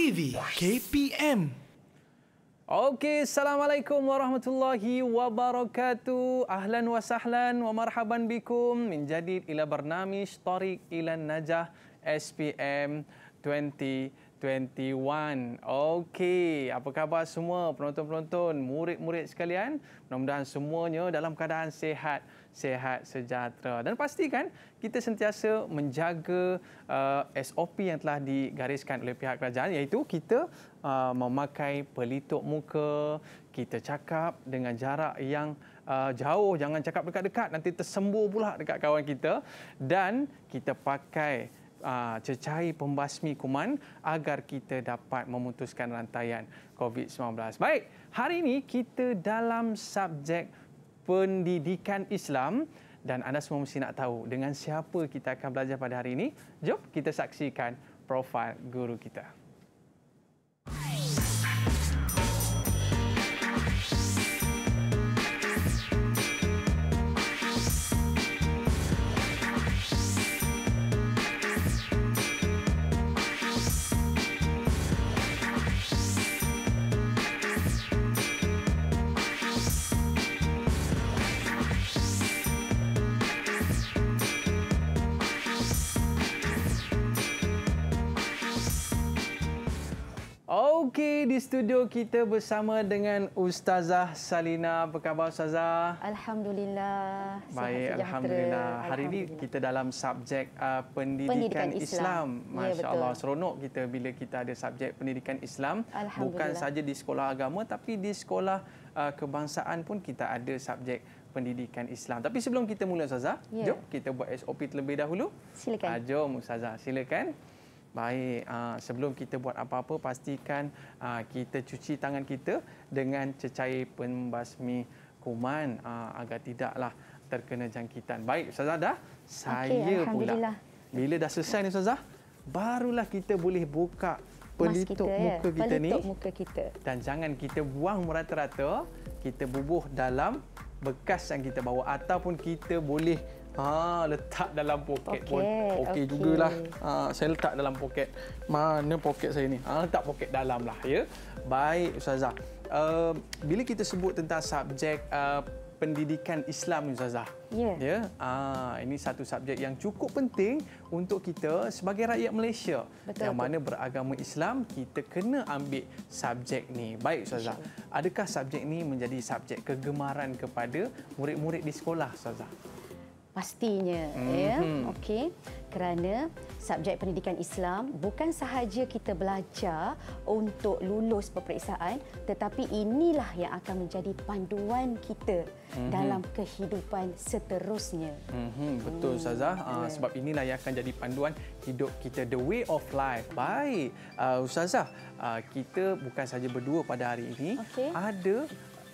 TV KPM. Okey, Assalamualaikum warahmatullahi wabarakatuh. Ahlan wa sahlan wa marhaban bikum min jadid ila barnamish Tariq ila Najah SPM 2021. Okey, apa khabar semua penonton-penonton, murid-murid sekalian? Mudah-mudahan semuanya dalam keadaan sehat sehat, sejahtera. Dan pastikan kita sentiasa menjaga uh, SOP yang telah digariskan oleh pihak kerajaan iaitu kita uh, memakai pelitup muka, kita cakap dengan jarak yang uh, jauh, jangan cakap dekat-dekat, nanti tersembur pula dekat kawan kita dan kita pakai uh, cecai pembasmi kuman agar kita dapat memutuskan rantaian COVID-19. Baik, hari ini kita dalam subjek pendidikan Islam dan anda semua mesti nak tahu dengan siapa kita akan belajar pada hari ini. Jom kita saksikan profil guru kita. Okey, di studio kita bersama dengan Ustazah Salina. Apa khabar Ustazah? Alhamdulillah. Baik, Alhamdulillah. Hari Alhamdulillah. ini kita dalam subjek uh, pendidikan, pendidikan Islam. Islam. Ya, Masya ya, Allah, seronok kita bila kita ada subjek pendidikan Islam. Bukan saja di sekolah agama, tapi di sekolah uh, kebangsaan pun kita ada subjek pendidikan Islam. Tapi sebelum kita mula Ustazah, ya. jom kita buat SOP terlebih dahulu. Silakan. Uh, jom Ustazah, Silakan. Baik, ah, sebelum kita buat apa-apa pastikan ah, kita cuci tangan kita dengan cecair pembasmi kuman ah, agar tidaklah terkena jangkitan. Baik, Ustazah dah. Saya okay, pula. Bila dah selesai ni Ustazah, barulah kita boleh buka pelitup kita, ya. muka ya. kita ni. muka kita. Dan jangan kita buang merata-rata, kita bubuh dalam bekas yang kita bawa ataupun kita boleh Ah, letak dalam poket okay, pun okey okay. lah. Ha, ah, saya letak dalam poket. Mana poket saya ni? Ah, letak poket dalam lah. Ya? Baik, Ustazah. Uh, bila kita sebut tentang subjek uh, pendidikan Islam, Ustazah. Ya. Yeah. Yeah? Ah, ini satu subjek yang cukup penting untuk kita sebagai rakyat Malaysia. Betul, yang mana beragama Islam, kita kena ambil subjek ni. Baik, Ustazah. Adakah subjek ni menjadi subjek kegemaran kepada murid-murid di sekolah, Ustazah? pastinya mm-hmm. ya mhm. okey kerana subjek pendidikan Islam bukan sahaja kita belajar untuk lulus peperiksaan tetapi inilah yang akan menjadi panduan kita mm-hmm. dalam kehidupan seterusnya mm-hmm. betul hmm. ustazah mm. uh, sebab inilah yang akan jadi panduan hidup kita the way of life baik uh, ustazah uh, kita bukan sahaja berdua pada hari ini okay. ada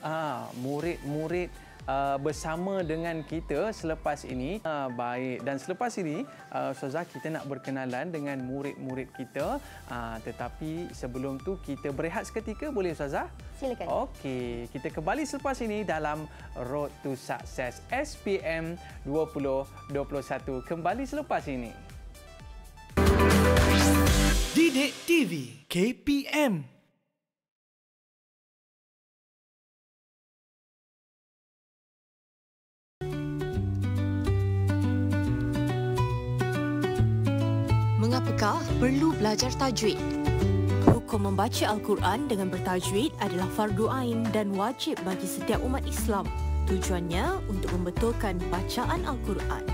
uh, murid-murid uh, bersama dengan kita selepas ini. Uh, baik dan selepas ini uh, Ustazah kita nak berkenalan dengan murid-murid kita uh, tetapi sebelum tu kita berehat seketika boleh Ustazah? Silakan. Okey, kita kembali selepas ini dalam Road to Success SPM 2021 kembali selepas ini. Didik TV KPM Mengapakah perlu belajar tajwid? Hukum membaca Al-Quran dengan bertajwid adalah fardu ain dan wajib bagi setiap umat Islam. Tujuannya untuk membetulkan bacaan Al-Quran.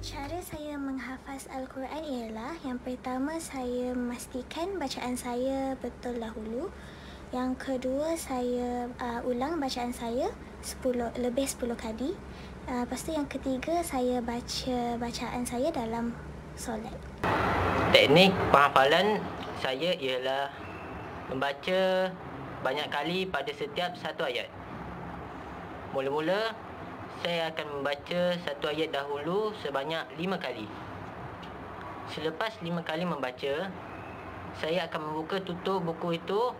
Cara saya menghafaz Al-Quran ialah yang pertama saya memastikan bacaan saya betul dahulu. Yang kedua saya uh, ulang bacaan saya 10 lebih 10 kali Ah, lepas tu yang ketiga saya baca bacaan saya dalam solat. Teknik penghafalan saya ialah membaca banyak kali pada setiap satu ayat. Mula-mula saya akan membaca satu ayat dahulu sebanyak lima kali. Selepas lima kali membaca, saya akan membuka tutup buku itu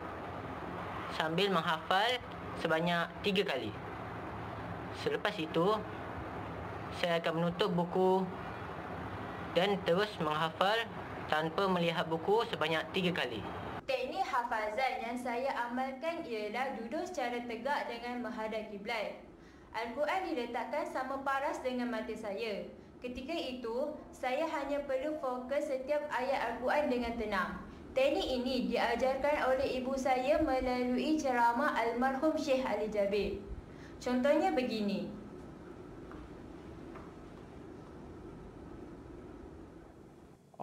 sambil menghafal sebanyak tiga kali. Selepas itu, saya akan menutup buku dan terus menghafal tanpa melihat buku sebanyak tiga kali. Teknik hafazan yang saya amalkan ialah duduk secara tegak dengan menghadap kiblat. Al-Quran diletakkan sama paras dengan mata saya. Ketika itu, saya hanya perlu fokus setiap ayat Al-Quran dengan tenang. Teknik ini diajarkan oleh ibu saya melalui ceramah almarhum Syekh Ali Jabir. Contohnya begini.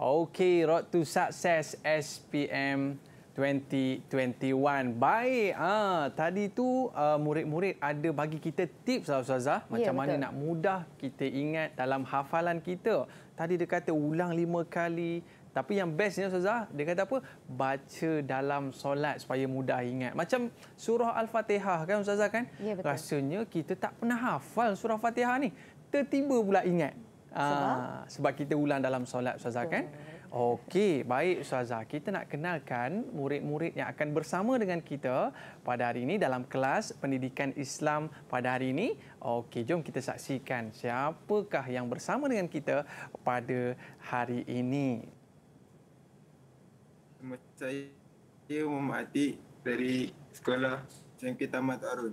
Okay, road to success SPM 2021. Baik, ah tadi tu uh, murid-murid ada bagi kita tips lah Ustazah. Ya, macam betul. mana nak mudah kita ingat dalam hafalan kita. Tadi dia kata ulang lima kali. Tapi yang bestnya Ustazah, dia kata apa? Baca dalam solat supaya mudah ingat. Macam surah Al-Fatihah kan Ustazah kan? Ya, Rasanya kita tak pernah hafal surah Al-Fatihah ni. Tertiba pula ingat sebab, ah, sebab kita ulang dalam solat ustazah Betul. kan okey baik ustazah kita nak kenalkan murid-murid yang akan bersama dengan kita pada hari ini dalam kelas pendidikan Islam pada hari ini okey jom kita saksikan siapakah yang bersama dengan kita pada hari ini saya Muhammad Atik dari sekolah SMK Taman Arun.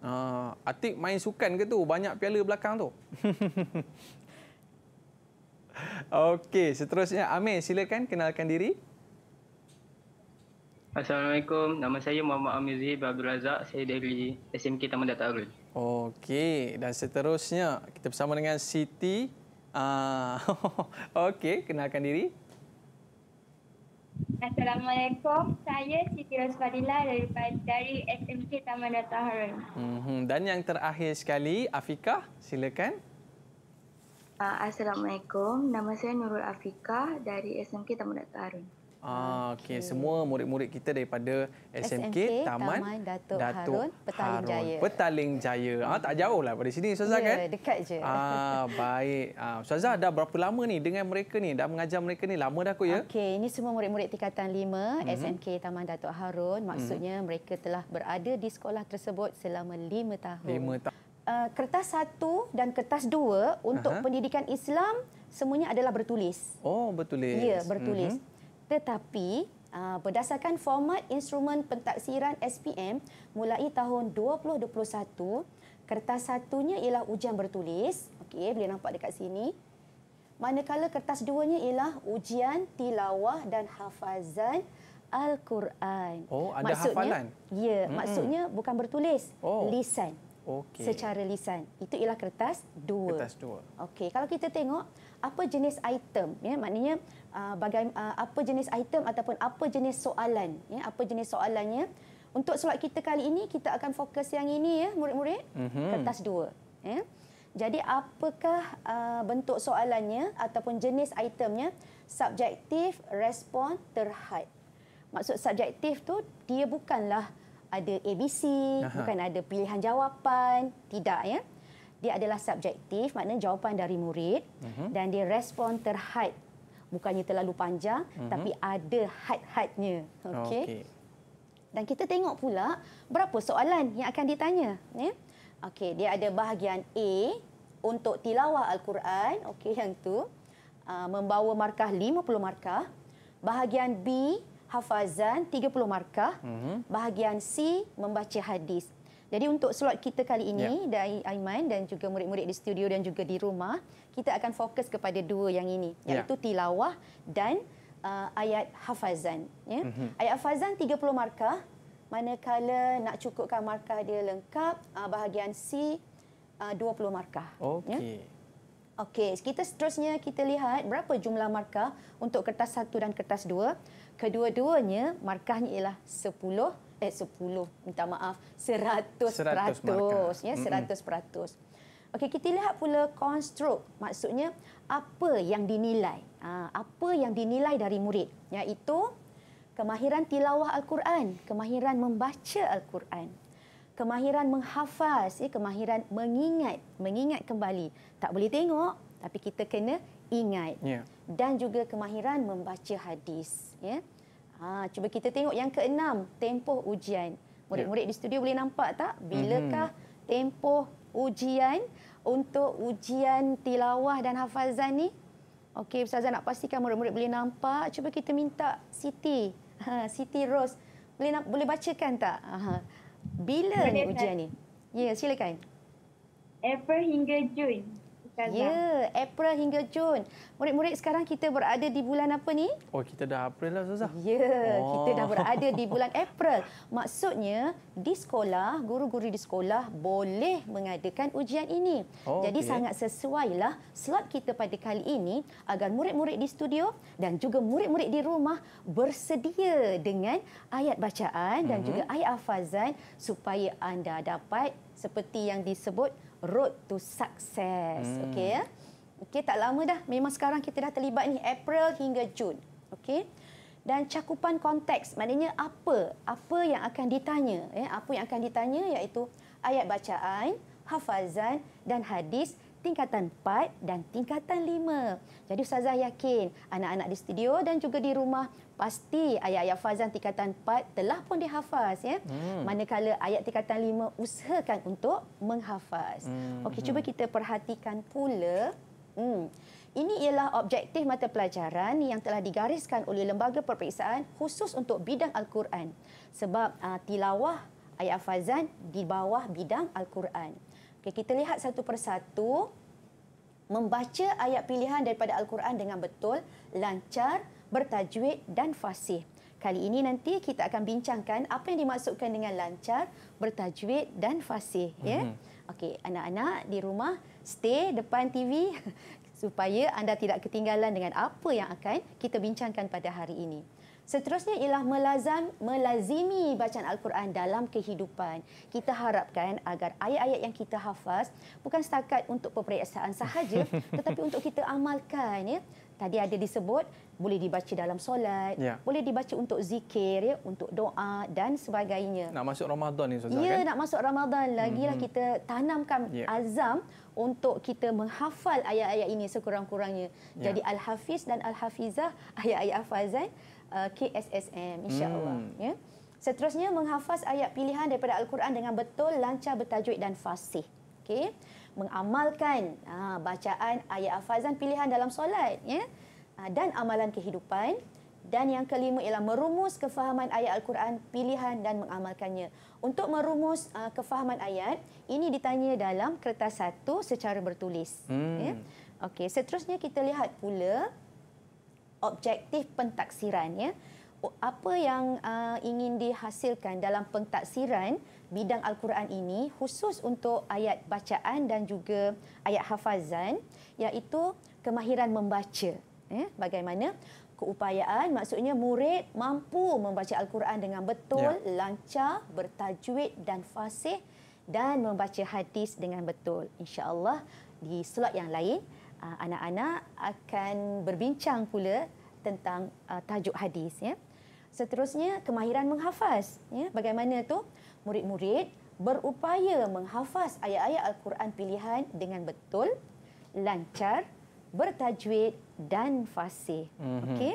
Ah, Atik main sukan ke tu? Banyak piala belakang tu. Okey, seterusnya Amir silakan kenalkan diri. Assalamualaikum. Nama saya Muhammad Amir Zahid Abdul Razak. Saya dari SMK Taman Datuk Arul. Okey, dan seterusnya kita bersama dengan Siti. Uh, Okey, kenalkan diri. Assalamualaikum. Saya Siti Rosfadila daripada dari SMK Taman Datuk Harun. mm Dan yang terakhir sekali, Afika, silakan. Uh, Assalamualaikum. Nama saya Nurul Afika dari SMK Taman Dato' Harun. Ah, okay. okay. Semua murid-murid kita daripada SMK, SMK Taman, Taman Dato' Harun, Petaling Harun. Jaya. Petaling Jaya. Ah, tak jauh lah dari sini, Suazah yeah, kan? Ya, dekat je. Ah, baik. Ah, Suazah, dah berapa lama ni dengan mereka ni? Dah mengajar mereka ni? Lama dah kot ya? Okey, ini semua murid-murid tingkatan lima mm-hmm. SMK Taman Dato' Harun. Mhm. Maksudnya mm-hmm. mereka telah berada di sekolah tersebut selama lima tahun. 5 tahun. Uh, kertas satu dan kertas dua untuk Aha. pendidikan Islam semuanya adalah bertulis. Oh, bertulis. Ya, bertulis. Mm -hmm. Tetapi uh, berdasarkan format instrumen pentaksiran SPM mulai tahun 2021, kertas satunya ialah ujian bertulis. Okey, boleh nampak dekat sini. Manakala kertas duanya ialah ujian tilawah dan hafazan Al-Quran. Oh, ada maksudnya, hafalan? Ya, mm -hmm. maksudnya bukan bertulis, oh. lisan okay. secara lisan. Itu ialah kertas dua. Kertas dua. Okey, kalau kita tengok apa jenis item, ya, maknanya uh, bagai, uh, apa jenis item ataupun apa jenis soalan, ya, apa jenis soalannya. Untuk solat kita kali ini, kita akan fokus yang ini, ya, murid-murid. Mm-hmm. Kertas dua. Ya. Jadi, apakah uh, bentuk soalannya ataupun jenis itemnya? Subjektif, respon, terhad. Maksud subjektif tu dia bukanlah ada ABC, Aha. bukan ada pilihan jawapan, tidak ya. Dia adalah subjektif, maknanya jawapan dari murid uh mhm. -huh. dan dia respon terhad. Bukannya terlalu panjang uh mhm. -huh. tapi ada had-hadnya. Okey. Okay. Dan kita tengok pula berapa soalan yang akan ditanya, ya. okay dia ada bahagian A untuk tilawah al-Quran, okay yang tu. Uh, membawa markah 50 markah. Bahagian B hafazan 30 markah mm-hmm. bahagian C membaca hadis. Jadi untuk slot kita kali ini yeah. Ya. dari Aiman dan juga murid-murid di studio dan juga di rumah, kita akan fokus kepada dua yang ini ya. iaitu tilawah dan uh, ayat hafazan ya. Mm-hmm. Ayat hafazan 30 markah manakala nak cukupkan markah dia lengkap uh, bahagian C uh, 20 markah. Ya. Okey. Ya? Okey, kita seterusnya kita lihat berapa jumlah markah untuk kertas satu dan kertas dua kedua-duanya markahnya ialah 10 eh 10 minta maaf 100 100 ya 100%. Okey kita lihat pula construct maksudnya apa yang dinilai ha, apa yang dinilai dari murid iaitu kemahiran tilawah al-Quran kemahiran membaca al-Quran kemahiran menghafaz ya, kemahiran mengingat mengingat kembali tak boleh tengok tapi kita kena ingat yeah. dan juga kemahiran membaca hadis ya ha cuba kita tengok yang keenam tempoh ujian murid-murid yeah. di studio boleh nampak tak bilakah mm-hmm. tempoh ujian untuk ujian tilawah dan hafazan ni okey ustazah nak pastikan murid-murid boleh nampak cuba kita minta Siti ha Siti Rose boleh nak, boleh bacakan tak ha, ha. bila ni ujian ni ya yeah, silakan April hingga Jun Kazah. Ya, April hingga Jun. Murid-murid sekarang kita berada di bulan apa ni? Oh, kita dah April lah, Zazah. Ya, oh. kita dah berada di bulan April. Maksudnya, di sekolah, guru-guru di sekolah boleh mengadakan ujian ini. Oh, Jadi, okay. sangat lah slot kita pada kali ini agar murid-murid di studio dan juga murid-murid di rumah bersedia dengan ayat bacaan dan mm-hmm. juga ayat hafazan supaya anda dapat seperti yang disebut road to success. Hmm. Okey ya. Okey tak lama dah memang sekarang kita dah terlibat ni April hingga Jun. Okey. Dan cakupan konteks maknanya apa? Apa yang akan ditanya ya? Apa yang akan ditanya iaitu ayat bacaan, hafazan dan hadis tingkatan 4 dan tingkatan 5. Jadi Ustazah yakin anak-anak di studio dan juga di rumah pasti ayat-ayat fazan tingkatan 4 telah pun dihafaz ya. Hmm. Manakala ayat tingkatan 5 usahakan untuk menghafaz. Hmm. Okey, hmm. cuba kita perhatikan pula hmm. Ini ialah objektif mata pelajaran yang telah digariskan oleh lembaga peperiksaan khusus untuk bidang al-Quran sebab uh, tilawah ayat fazan di bawah bidang al-Quran. Okey, kita lihat satu persatu membaca ayat pilihan daripada al-Quran dengan betul, lancar bertajwid dan fasih. Kali ini nanti kita akan bincangkan apa yang dimaksudkan dengan lancar, bertajwid dan fasih. Mm -hmm. ya? Mhm. Okey, anak-anak di rumah, stay depan TV supaya anda tidak ketinggalan dengan apa yang akan kita bincangkan pada hari ini. Seterusnya ialah melazam, melazimi bacaan Al-Quran dalam kehidupan. Kita harapkan agar ayat-ayat yang kita hafaz bukan setakat untuk peperiksaan sahaja tetapi untuk kita amalkan. Ya tadi ada disebut boleh dibaca dalam solat, ya. boleh dibaca untuk zikir ya, untuk doa dan sebagainya. Nak masuk Ramadan ni Ustazah ya, kan? nak masuk Ramadan lagilah hmm. kita tanamkan ya. azam untuk kita menghafal ayat-ayat ini sekurang-kurangnya. Ya. Jadi al-Hafiz dan al-Hafizah ayat-ayat hafazan uh, KSSM insya-Allah hmm. ya. Seterusnya menghafaz ayat pilihan daripada al-Quran dengan betul, lancar bertajwid dan fasih. okay? mengamalkan ha, bacaan ayat afazan pilihan dalam solat ya ha, dan amalan kehidupan dan yang kelima ialah merumus kefahaman ayat al-Quran pilihan dan mengamalkannya untuk merumus ha, kefahaman ayat ini ditanya dalam kertas satu secara bertulis hmm. ya okey seterusnya kita lihat pula objektif pentaksirannya apa yang uh, ingin dihasilkan dalam pentaksiran bidang Al-Quran ini khusus untuk ayat bacaan dan juga ayat hafazan iaitu kemahiran membaca. Eh, bagaimana keupayaan maksudnya murid mampu membaca Al-Quran dengan betul, ya. lancar, bertajwid dan fasih dan membaca hadis dengan betul. InsyaAllah di slot yang lain ah, anak-anak akan berbincang pula tentang ah, tajuk hadis ya. Seterusnya kemahiran menghafaz ya. bagaimana tu murid-murid berupaya menghafaz ayat-ayat Al-Quran pilihan dengan betul, lancar, bertajwid dan fasih. Mm-hmm. Okey.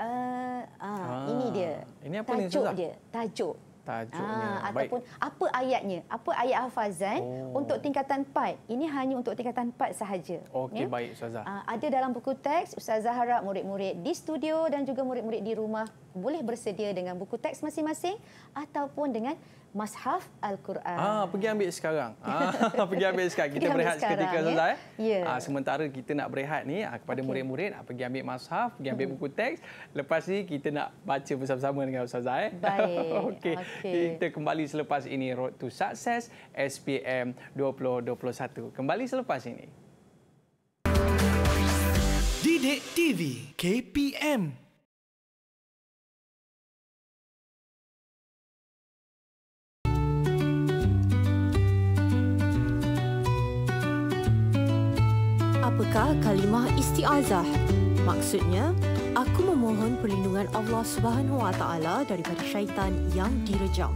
Uh, ah, ah, ini ah, dia. Ini apa Tajuk ni? Tajuk dia. Tajuk. Tajuknya. Ah, ataupun apa ayatnya? Apa ayat hafazan oh. untuk tingkatan 4? Ini hanya untuk tingkatan 4 sahaja. Okey, ya? baik Ustazah. Ah, ada dalam buku teks. Ustazah harap murid-murid di studio dan juga murid-murid di rumah boleh bersedia dengan buku teks masing-masing ataupun dengan mushaf al-Quran. Ah pergi ambil sekarang. Ah pergi ambil sekarang. Kita pergi berehat sekarang, seketika ya. selesai. Eh? Ya? Ah sementara kita nak berehat ni ah, kepada okay. murid-murid ah, pergi ambil mushaf, pergi ambil hmm. buku teks. Lepas ni kita nak baca bersama-sama dengan ustazah eh. Baik. Okey. Okay. Kita kembali selepas ini Road to Success SPM 2021. Kembali selepas ini. Didik TV KPM apakah kalimah isti'azah? Maksudnya, aku memohon perlindungan Allah Subhanahu Wa Taala daripada syaitan yang hmm. direjam.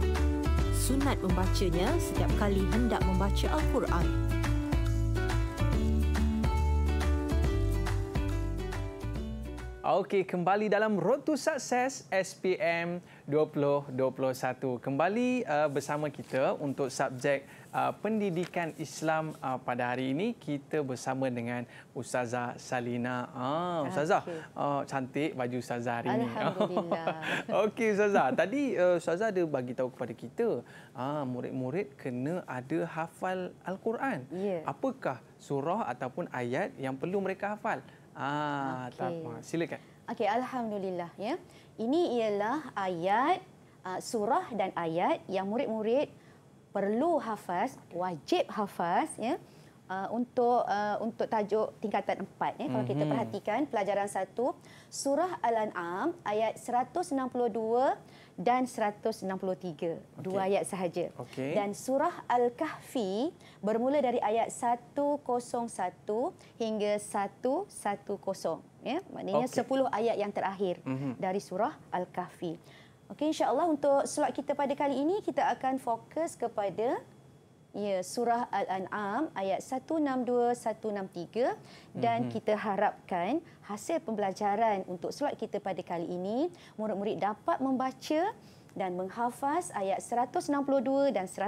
Sunat membacanya setiap kali hendak membaca Al-Quran. Okey, kembali dalam Road to Success SPM 2021. Kembali uh, bersama kita untuk subjek uh, pendidikan Islam uh, pada hari ini kita bersama dengan Ustazah Salina. Ah Ustazah, okay. uh, cantik baju Ustazah hari ini. Alhamdulillah. Okey Ustazah, tadi uh, Ustazah ada bagi tahu kepada kita, ah murid-murid kena ada hafal Al-Quran. Yeah. Apakah surah ataupun ayat yang perlu mereka hafal? Ah uh, okay. tak silakan. Okey, alhamdulillah ya. Ini ialah ayat ah, surah dan ayat yang murid-murid perlu hafaz, wajib hafaz ya. Uh, untuk uh, untuk tajuk tingkatan 4 ya mm-hmm. kalau kita mhm. perhatikan pelajaran satu, surah al-an'am ayat 162 dan 163 okay. dua ayat sahaja okay. dan surah al-kahfi bermula dari ayat 101 hingga 110 ya maknanya okay. 10 ayat yang terakhir mm-hmm. dari surah al-kahfi Okey insya-Allah untuk slot kita pada kali ini kita akan fokus kepada ya surah al-an'am ayat 162 163 dan mm-hmm. kita harapkan hasil pembelajaran untuk slot kita pada kali ini murid-murid dapat membaca dan menghafaz ayat 162 dan 163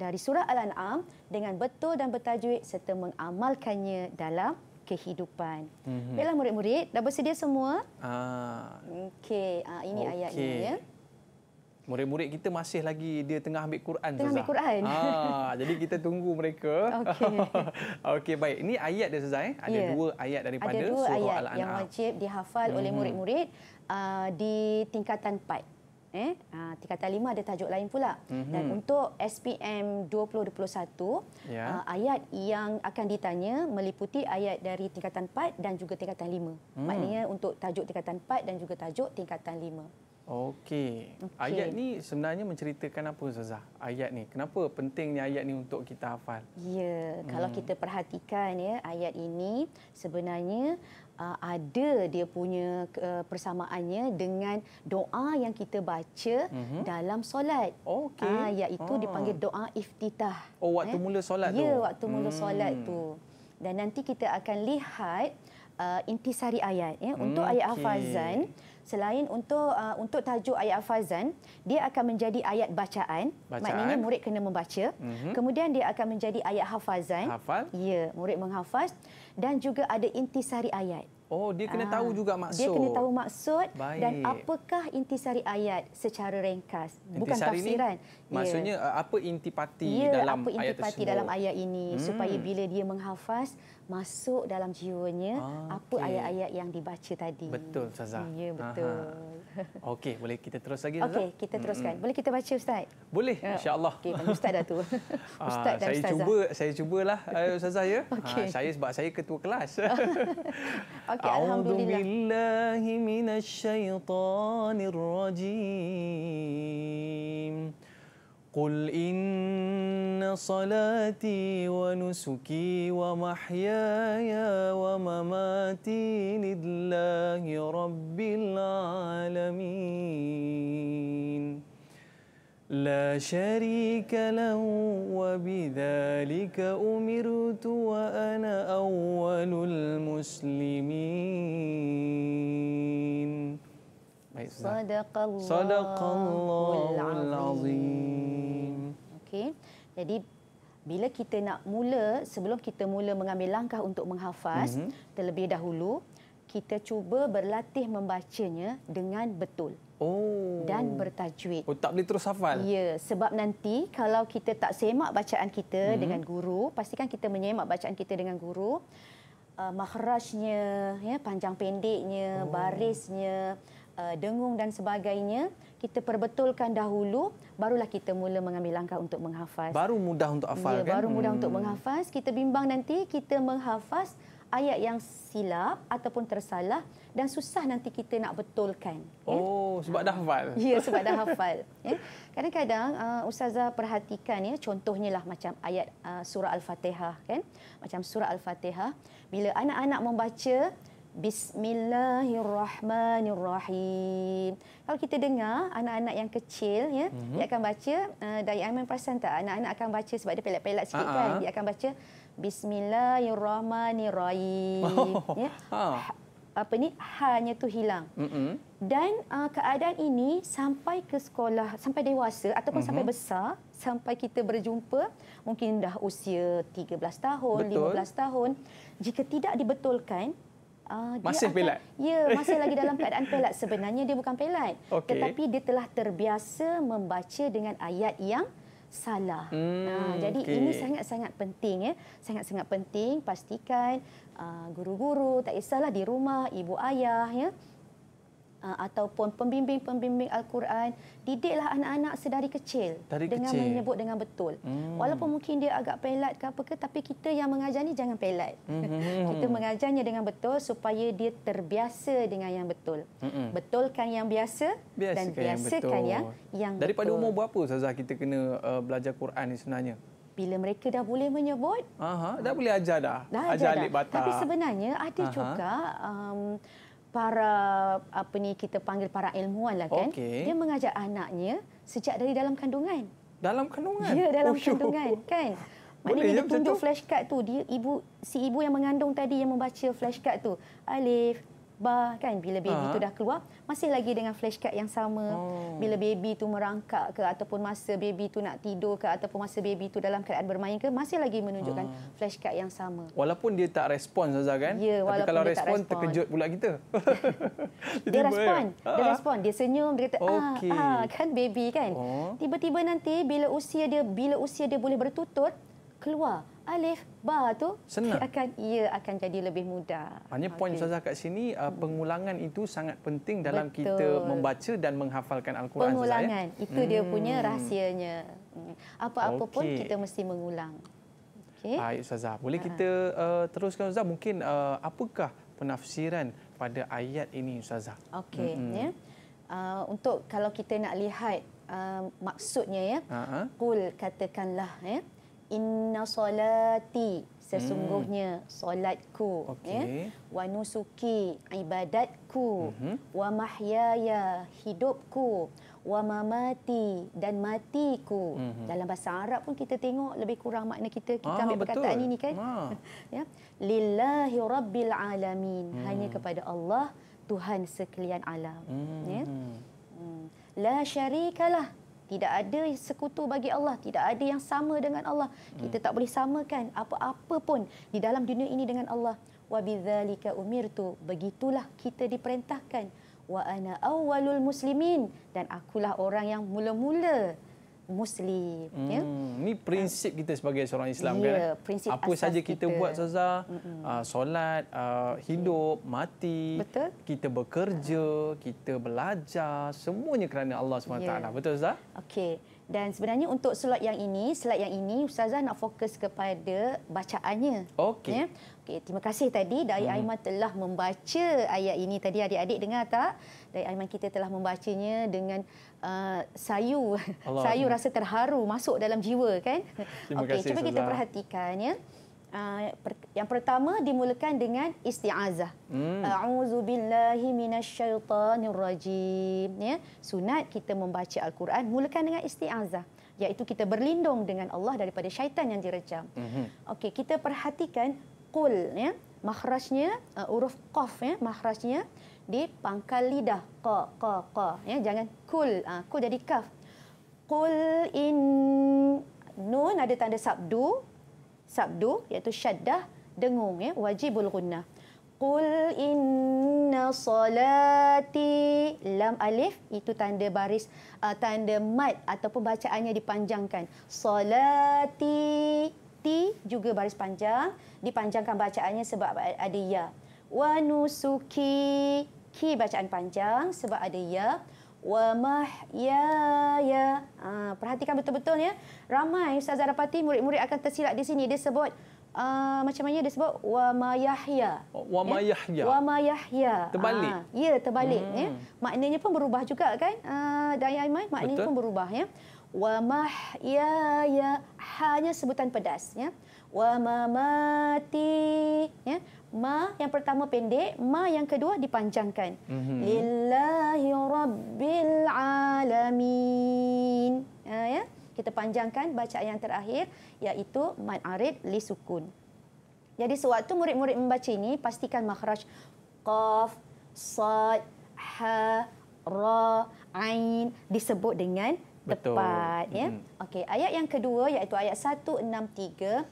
dari surah al-an'am dengan betul dan bertajwid serta mengamalkannya dalam kehidupan. Mm-hmm. Baiklah murid-murid, dah bersedia semua? Ah. Okey, ah, ini okay. ayat ini ya. Murid-murid kita masih lagi dia tengah ambil Quran Tengah ambil Quran. Ah, jadi kita tunggu mereka. Okey. Okey baik. Ini ayat dia Zai. Eh? Ada yeah. dua ayat daripada surah Al-An'am. ada dua ayat yang wajib dihafal mm-hmm. oleh mhm. murid-murid uh, di tingkatan 4 eh ah, tingkatan lima ada tajuk lain pula mm-hmm. dan untuk SPM 2021 yeah. uh, ayat yang akan ditanya meliputi ayat dari tingkatan empat dan juga tingkatan lima. mm. maknanya untuk tajuk tingkatan empat dan juga tajuk tingkatan lima. Okey. Okay. Ayat ni sebenarnya menceritakan apa Ustazah? Ayat ni kenapa pentingnya ayat ni untuk kita hafal? Ya, kalau hmm. kita perhatikan ya ayat ini sebenarnya uh, ada dia punya uh, persamaannya dengan doa yang kita baca mm-hmm. dalam solat. Okey. Uh, iaitu ah. dipanggil doa iftitah. Oh waktu eh? mula solat ya, tu. Ya, waktu mula hmm. solat tu. Dan nanti kita akan lihat uh, intisari ayat ya untuk okay. Hmm, ayat hafazan. Okey selain untuk uh, untuk tajuk ayat afazan dia akan menjadi ayat bacaan, bacaan. maknanya murid kena membaca mm-hmm. kemudian dia akan menjadi ayat hafazan hafal ya murid menghafaz dan juga ada intisari ayat Oh, dia kena ah, tahu juga maksud. Dia kena tahu maksud Baik. dan apakah intisari ayat secara ringkas. Bukan tafsiran. Ni? Maksudnya yeah. Uh, apa intipati yeah, dalam apa intipati ayat tersebut? intipati dalam ayat ini hmm. supaya bila dia menghafaz masuk dalam jiwanya ah, apa okay. ayat-ayat yang dibaca tadi. Betul Saza. Ya yeah, betul. Okey, boleh kita terus lagi Ustazah? Okey, kita hmm, teruskan. Hmm. Boleh kita baca Ustaz? Boleh, yeah. insya-Allah. Okey, Ustaz dah tu. Ustaz ah, dan saya Ustazah. Cuba, saya cubalah eh, Saza ya. Ah, okay. Ha, saya sebab saya ketua kelas. Okey, alhamdulillah. Billahi minasyaitonirrajim. قل إن صلاتي ونسكي ومحياي ومماتي لله رب العالمين لا شريك له وبذلك أمرت وأنا أول المسلمين Baik, Sadaqallah. Sadaqallahul Azim. Okey. Jadi bila kita nak mula sebelum kita mula mengambil langkah untuk menghafaz mm-hmm. terlebih dahulu kita cuba berlatih membacanya dengan betul. Oh. Dan bertajwid. Oh, tak boleh terus hafal. Ya, sebab nanti kalau kita tak semak bacaan kita mm-hmm. dengan guru, pastikan kita menyemak bacaan kita dengan guru. Uh, makhrajnya ya panjang pendeknya, oh. barisnya, uh, dengung dan sebagainya kita perbetulkan dahulu barulah kita mula mengambil langkah untuk menghafaz baru mudah untuk hafal ya, kan baru mudah hmm. untuk menghafaz kita bimbang nanti kita menghafaz ayat yang silap ataupun tersalah dan susah nanti kita nak betulkan ya? oh sebab dah hafal ya sebab dah hafal ya kadang-kadang uh, ustazah perhatikan ya contohnya lah macam ayat uh, surah al-fatihah kan macam surah al-fatihah bila anak-anak membaca Bismillahirrahmanirrahim. Kalau kita dengar anak-anak yang kecil ya, mm-hmm. dia akan baca uh, dari Aiman perasan tak anak-anak akan baca sebab dia pelak-pelak sikit uh-huh. kan. Ah. Dia akan baca Bismillahirrahmanirrahim. Oh. Ya. Oh. Apa ni hanya tu hilang. Mm-hmm. Dan uh, keadaan ini sampai ke sekolah, sampai dewasa ataupun mm-hmm. sampai mhm. besar, sampai kita berjumpa mungkin dah usia 13 tahun, Betul. 15 tahun, jika tidak dibetulkan Uh, masih pelat? Ya, masih lagi dalam keadaan pelat. Sebenarnya dia bukan pelat. Okay. Tetapi dia telah terbiasa membaca dengan ayat yang salah. Hmm, nah, jadi okay. ini sangat-sangat penting. Ya. Sangat-sangat penting pastikan ah, guru-guru, uh, tak kisahlah di rumah, ibu ayah. ya. Uh, ataupun pembimbing-pembimbing Al-Quran, didiklah anak-anak sedari kecil Dari dengan kecil. menyebut dengan betul. Hmm. Walaupun mungkin dia agak pelat ke apa ke, tapi kita yang mengajar ni jangan pelat. Hmm. kita mengajarnya dengan betul supaya dia terbiasa dengan yang betul. Hmm. Betulkan yang biasa biasakan dan biasakan yang, ya yang, yang betul. Daripada umur berapa Ustazah kita kena uh, belajar Quran ni sebenarnya? Bila mereka dah boleh menyebut. Aha, dah boleh ajar dah. Dah ajar, ajar dah. Tapi sebenarnya ada Aha. juga um, para apa ni kita panggil para ilmuwan lah kan. Okay. Dia mengajar anaknya sejak dari dalam kandungan. Dalam kandungan. Ya, dalam oh, kandungan yo. kan. Ya, Maknanya Boleh dia tunjuk flashcard tu. Dia ibu si ibu yang mengandung tadi yang membaca flashcard tu. Alif, akhbar kan bila baby ha. tu dah keluar masih lagi dengan flashcard yang sama hmm. bila baby tu merangkak ke ataupun masa baby tu nak tidur ke ataupun masa baby tu dalam keadaan bermain ke masih lagi menunjukkan ha. flashcard yang sama walaupun dia tak respon saja kan ya, tapi kalau respon, respon terkejut pula kita dia, ya? dia respon ya? Ha. dia respon dia senyum dia kata okay. ah, ah kan baby kan oh. tiba-tiba nanti bila usia dia bila usia dia boleh bertutur keluar alif ba tu Senang. akan ia akan jadi lebih mudah. Hanya okay. poin ustazah kat sini uh, hmm. pengulangan itu sangat penting dalam Betul. kita membaca dan menghafalkan al-Quran ya? Pengulangan Zizah, itu hmm. dia punya hmm. rahsianya. Hmm. Apa-apa okay. pun kita mesti mengulang. Okey. Baik ustazah, boleh ha. kita uh, teruskan ustazah mungkin uh, apakah penafsiran pada ayat ini ustazah? Okey hmm. ya. Uh, untuk kalau kita nak lihat uh, maksudnya ya. Uh-huh. Ha, ha. Kul katakanlah ya inna solati sesungguhnya hmm. solatku okay. ya wa nusuki ibadatku mm-hmm. wa mahyaya hidupku wa mamati dan matiku mm-hmm. dalam bahasa Arab pun kita tengok lebih kurang makna kita kita ah, ambil perkataan ini kan ah. ya lillahi rabbil alamin hmm. hanya kepada Allah Tuhan sekalian alam hmm. ya hmm. la syarikalah tidak ada sekutu bagi Allah tidak ada yang sama dengan Allah kita hmm. tak boleh samakan apa-apa pun di dalam dunia ini dengan Allah Wa wabidzalika umirtu begitulah kita diperintahkan wa ana awalul muslimin dan akulah orang yang mula-mula Muslim. Hmm. Ya? Ini prinsip kita sebagai seorang Islam ya, kan? Apa asas saja kita, kita. buat, Saza, uh, ah, solat, uh, hidup, okay. mati, Betul? kita bekerja, kita belajar, semuanya kerana Allah SWT. Ya. Betul, Saza? Okey. Dan sebenarnya untuk slot yang ini, slot yang ini, Ustazah nak fokus kepada bacaannya. Okey. Ya? Okay, terima kasih tadi, Dari hmm. Aiman telah membaca ayat ini tadi. Adik-adik dengar tak? Dari Aiman kita telah membacanya dengan uh, sayu Allah. sayu rasa terharu masuk dalam jiwa kan okey cuba Suzan. kita perhatikan ya uh, per, yang pertama dimulakan dengan istiazah auzubillahi hmm. minasyaitanirrajim ya sunat kita membaca al-Quran mulakan dengan istiazah iaitu kita berlindung dengan Allah daripada syaitan yang direjam hmm. okey kita perhatikan qul ya makhrajnya uh, huruf qaf ya makhrajnya di pangkal lidah qa qa qa ya jangan kul ha, kul jadi kaf kul in nun ada tanda sabdu sabdu iaitu syaddah dengung ya wajibul gunnah kul inna salati lam alif itu tanda baris uh, tanda mat ataupun bacaannya dipanjangkan salati ti juga baris panjang dipanjangkan bacaannya sebab ada ya Wanusuki ki bacaan panjang sebab ada ya wa mah ya ya ha, perhatikan betul-betul ya ramai ustazah rapati murid-murid akan tersilap di sini dia sebut Uh, macam mana dia sebut wa ma yahya oh, wa ma yahya ya? wa ma yahya terbalik uh, ya terbalik ya. hmm. ya maknanya pun berubah juga kan uh, ha, dai aiman maknanya Betul. pun berubah ya wa ma ya ya hanya sebutan pedas ya wa ma mati ya ma yang pertama pendek, ma yang kedua dipanjangkan. Mm-hmm. Lillahi rabbil alamin. Ha, ya. Kita panjangkan baca yang terakhir iaitu mad arid li sukun. Jadi sewaktu murid-murid membaca ini pastikan makhraj qaf sad ha ra ain disebut dengan Betul. tepat ya. Mm-hmm. Okey, ayat yang kedua iaitu ayat 163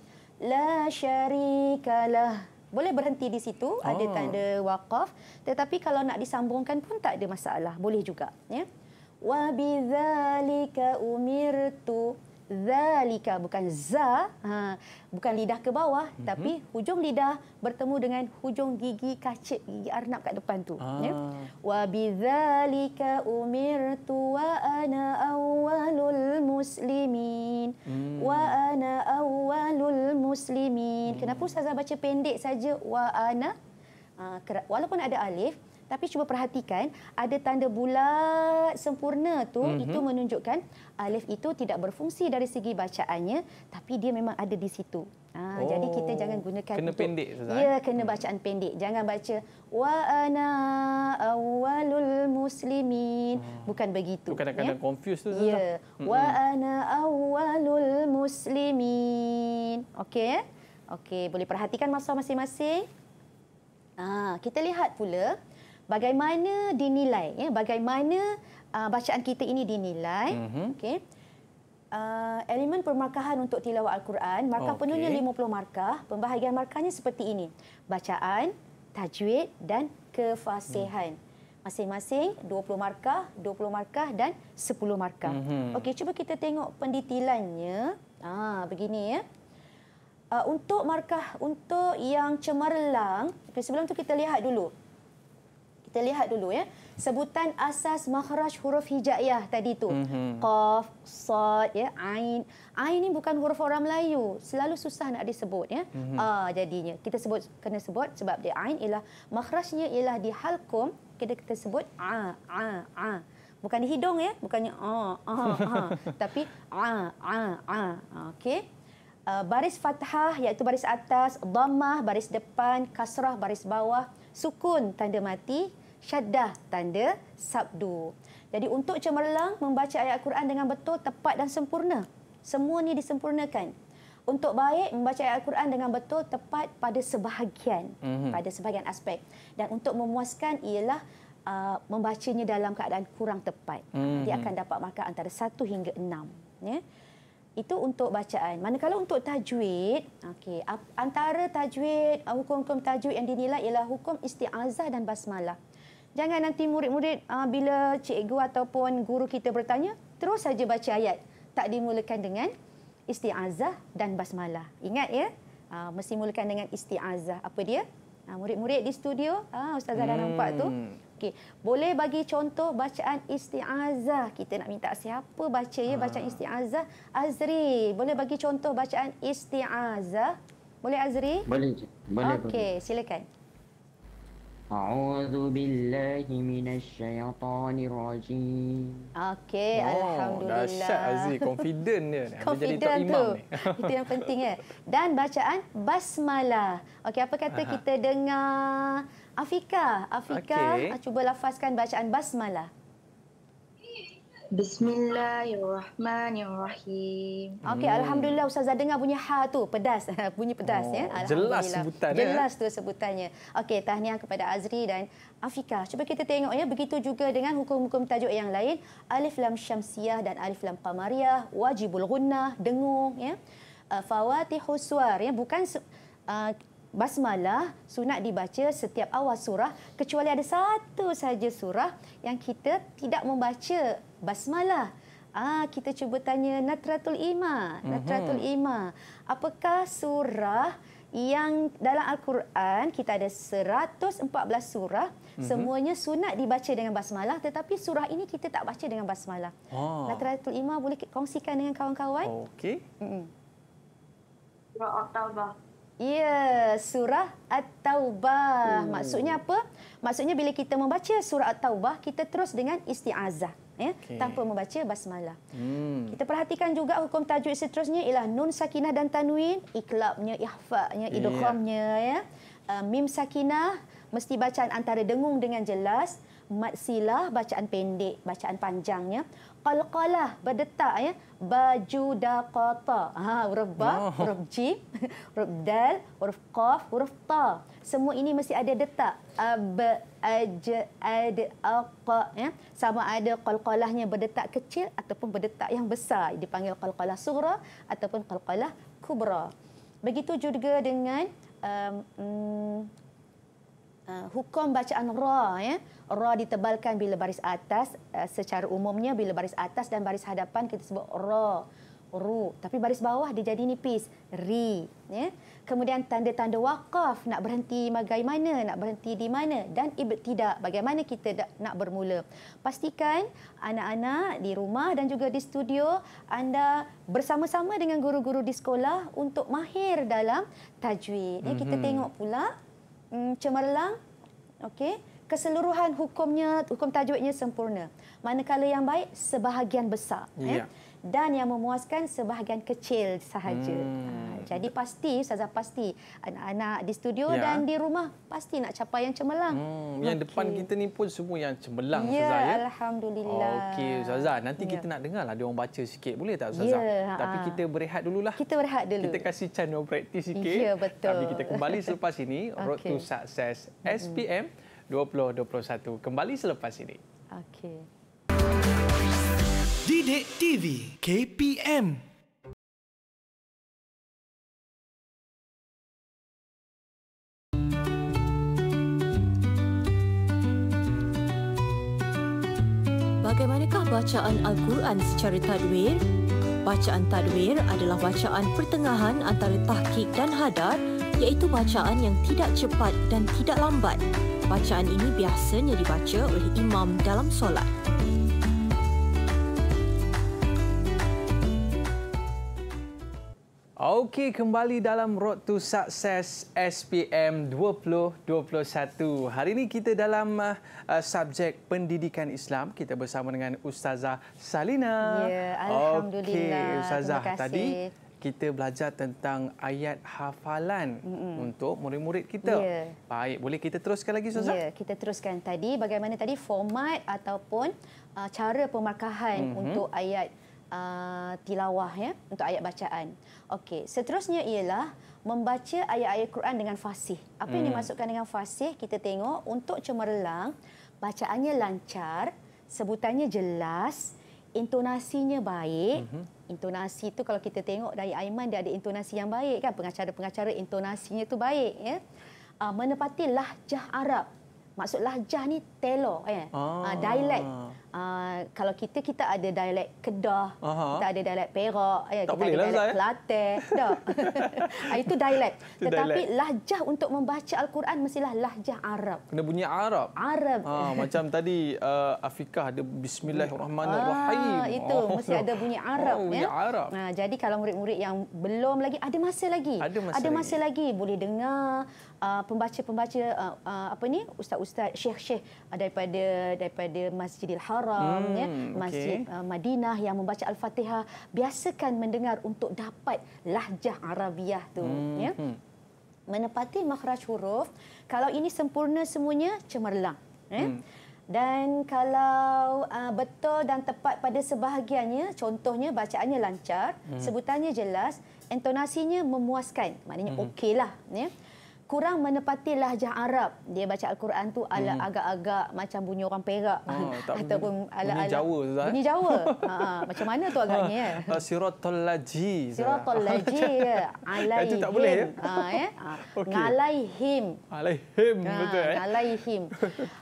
la syarikalah boleh berhenti di situ oh. ada ah. tanda waqaf tetapi kalau nak disambungkan pun tak ada masalah boleh juga ya wa bidzalika umirtu zalika bukan za ha bukan lidah ke bawah mm-hmm. tapi hujung lidah bertemu dengan hujung gigi kacip gigi arnab kat depan tu ah. ya wa bidzalika umirtu wa ana awwalul muslimin mm. wa ana awwalul muslimin mm. kenapa hmm. saya baca pendek saja wa ana ha, walaupun ada alif tapi cuba perhatikan ada tanda bulat sempurna tu mm-hmm. itu menunjukkan alif ah, itu tidak berfungsi dari segi bacaannya tapi dia memang ada di situ. Ha, oh, jadi kita oh, jangan gunakan kena untuk, pendek Ustaz. Ya eh? kena hmm. bacaan pendek. Jangan baca wa ana awwalul muslimin. Hmm. Bukan begitu. Bukan kadang-kadang ya? confuse tu Ustaz. Ya. Hmm, wa ana awwalul muslimin. Okey ya. Okey, boleh perhatikan masa masing-masing. Ha, kita lihat pula bagaimana dinilai ya bagaimana uh, bacaan kita ini dinilai mm-hmm. okey uh, elemen permarkahan untuk tilawah al-Quran markah okay. penuhnya 50 markah pembahagian markahnya seperti ini bacaan tajwid dan kefasihan mm. masing-masing 20 markah 20 markah dan 10 markah mm-hmm. okey cuba kita tengok pendetilannya ah ha, begini ya Uh, untuk markah untuk yang cemerlang okay, sebelum tu kita lihat dulu kita lihat dulu ya sebutan asas makhraj huruf hijaiyah tadi tu mm-hmm. qaf sad ya ain ain ni bukan huruf orang Melayu selalu susah nak disebut ya mm-hmm. uh, jadinya kita sebut kena sebut sebab dia ain ialah makhrajnya ialah di halqum kita kita sebut a a a bukan di hidung ya bukannya a a oh tapi a a a okey ah, baris fathah iaitu baris atas, dhammah baris depan, kasrah baris bawah, sukun tanda mati syaddah tanda sabdu. Jadi untuk cemerlang membaca ayat Al-Quran dengan betul, tepat dan sempurna. Semua ni disempurnakan. Untuk baik membaca ayat Al-Quran dengan betul, tepat pada sebahagian, mm-hmm. pada sebahagian aspek. Dan untuk memuaskan ialah uh, membacanya dalam keadaan kurang tepat. Mm-hmm. Dia mhm. akan dapat markah antara satu hingga enam. Ya. Yeah? Itu untuk bacaan. Manakala untuk tajwid, okay, antara tajwid, uh, hukum-hukum tajwid yang dinilai ialah hukum isti'azah dan basmalah. mm Jangan nanti murid-murid uh, bila cikgu ataupun guru kita bertanya, terus saja baca ayat. Tak dimulakan dengan isti'azah dan basmalah. Ingat ya, uh, mesti mulakan dengan isti'azah. Apa dia? Uh, murid-murid di studio, uh, Ustazah hmm. dah nampak tu. Hmm. okay boleh bagi contoh bacaan isti'azah. Kita nak minta siapa baca ya bacaan isti'azah? Azri, boleh bagi contoh bacaan isti'azah? Boleh Azri? Boleh. Boleh. Okey, silakan. أعوذ بالله من الشيطان الرجيم. Okay, oh, Alhamdulillah. Dahsyat Aziz, confident dia. confident tu. Itu yang penting. Eh? Dan bacaan Basmalah. Okay, apa kata kita dengar Afika? Afika, ah, cuba lafaskan bacaan Basmalah. Bismillahirrahmanirrahim. Okey, hmm. alhamdulillah Ustazah dengar bunyi ha tu, pedas. bunyi pedas oh, ya. Jelas sebutannya. Jelas tu sebutannya. Okey, tahniah kepada Azri dan Afika. Cuba kita tengok ya, begitu juga dengan hukum-hukum tajuk yang lain. Alif lam syamsiah dan alif lam qamariah, wajibul gunnah, dengung ya. Uh, Fawatihus suar ya, bukan uh, Basmalah sunat dibaca setiap awal surah kecuali ada satu saja surah yang kita tidak membaca basmalah. Ah kita cuba tanya Natratul Ima. Mhm. Natratul mm-hmm. Ima, apakah surah yang dalam al-Quran kita ada 114 surah, mm-hmm. semuanya sunat dibaca dengan basmalah tetapi surah ini kita tak baca dengan basmalah. Ah. Natratul Ima boleh kongsikan dengan kawan-kawan? Okey. Surah At-Taubah. Ya, surah At-Taubah. Mm. Maksudnya apa? Maksudnya bila kita membaca surah At-Taubah, kita terus dengan isti'azah ya okay. tanpa membaca basmalah. Hmm. Kita perhatikan juga hukum tajwid seterusnya ialah nun sakinah dan tanwin, iklabnya, ihfa'nya, ya. idghamnya ya. Uh, mim sakinah mesti bacaan antara dengung dengan jelas, mad silah bacaan pendek, bacaan panjangnya. Qalqalah berdetak ya. Baju daqata. Ha huruf ba, oh. huruf jim, huruf dal, huruf qaf, huruf ta semua ini mesti ada detak ab aj ad aq ya sama ada qalqalahnya berdetak kecil ataupun berdetak yang besar dipanggil qalqalah sughra ataupun qalqalah kubra begitu juga dengan um, um, uh, hukum bacaan ra ya ra ditebalkan bila baris atas uh, secara umumnya bila baris atas dan baris hadapan kita sebut ra ru tapi baris bawah dia jadi nipis ri ya kemudian tanda-tanda wakaf nak berhenti bagaimana nak berhenti di mana dan ibtidak bagaimana kita nak bermula pastikan anak-anak di rumah dan juga di studio anda bersama-sama dengan guru-guru di sekolah untuk mahir dalam tajwid ya kita mm-hmm. tengok pula mm, cemerlang okey keseluruhan hukumnya hukum tajuknya sempurna manakala yang baik sebahagian besar eh? ya eh? dan yang memuaskan sebahagian kecil sahaja. Hmm. Ha, jadi pasti ustazah pasti anak-anak di studio ya. dan di rumah pasti nak capai yang cemerlang. Hmm. yang depan kita ni pun semua yang cemerlang ya, ustazah. Ya, alhamdulillah. Okey ustazah, nanti ya. kita nak dengarlah dia orang baca sikit boleh tak ustazah? Ya, Tapi ha. kita berehat lah. Kita berehat dulu. Kita kasih channel praktis sikit. Ya, betul. Tapi kita kembali selepas ini okay. road to success SPM. Hmm. 2021. Kembali selepas ini. Okey. Didik TV KPM Bagaimanakah bacaan Al-Quran secara tadwir? Bacaan tadwir adalah bacaan pertengahan antara tahqiq dan hadar iaitu bacaan yang tidak cepat dan tidak lambat. Bacaan ini biasanya dibaca oleh imam dalam solat. Okey, kembali dalam Road to Success SPM 2021. Hari ini kita dalam uh, uh, subjek pendidikan Islam. Kita bersama dengan Ustazah Salina. Ya, Alhamdulillah. Okey, Ustazah. Tadi kita belajar tentang ayat hafalan mm-hmm. untuk murid-murid kita. Yeah. Baik, boleh kita teruskan lagi Ustazah? Ya, yeah, kita teruskan tadi bagaimana tadi format ataupun uh, cara pemarkahan mm-hmm. untuk ayat uh, tilawah ya, untuk ayat bacaan. Okey, seterusnya ialah membaca ayat-ayat Quran dengan fasih. Apa yang hmm. dimasukkan dengan fasih? Kita tengok untuk cemerlang, bacaannya lancar, sebutannya jelas intonasinya baik. Mm-hmm. Intonasi tu kalau kita tengok dari Aiman dia ada intonasi yang baik kan. Pengacara-pengacara intonasinya tu baik ya. Uh, ah, menepati lahjah Arab. Maksud lahjah ni telo, ya. Eh. Ah. dialect. Ah uh, kalau kita kita ada dialek Kedah, Aha. kita ada dialek Perak, ya, tak kita ada lah, dialek ya. Kelantan, dah. Ah, itu dialek. Tetapi dialect. lahjah untuk membaca Al-Quran mestilah lahjah Arab. Kena bunyi Arab. Arab. Ha, macam tadi uh, Afiqah ada bismillahirrahmanirrahim. Ah, itu oh. mesti ada bunyi oh, Arab oh, ya. Arab. Ha, jadi kalau murid-murid yang belum lagi ada masa lagi. Ada masa, ada masa, lagi. lagi boleh dengar Uh, pembaca-pembaca uh, uh, uh, apa ni ustaz-ustaz syekh-syekh uh, daripada daripada Masjidil Haram hmm, ya Masjid okay. uh, Madinah yang membaca Al-Fatihah biasakan mendengar untuk dapat lahjah Arabiah tu hmm, ya. Hmm. Menepati makhraj huruf kalau ini sempurna semuanya cemerlang ya. Hmm. Dan kalau uh, betul dan tepat pada sebahagiannya contohnya bacaannya lancar hmm. sebutannya jelas entonasinya memuaskan maknanya hmm. okeylah ya kurang menepati lahjah Arab. Dia baca Al-Quran tu ala hmm. agak-agak macam bunyi orang Perak ha, ataupun ala bunyi Jawa Ustaz. Bunyi Jawa. ha, macam mana tu agaknya ya? Ha, siratul laji. Siratul laji ya. Alaihim. Itu tak boleh ya. Ha, ya? Okay. Ngalaihim. Alaihim ha, betul eh. Ngalaihim.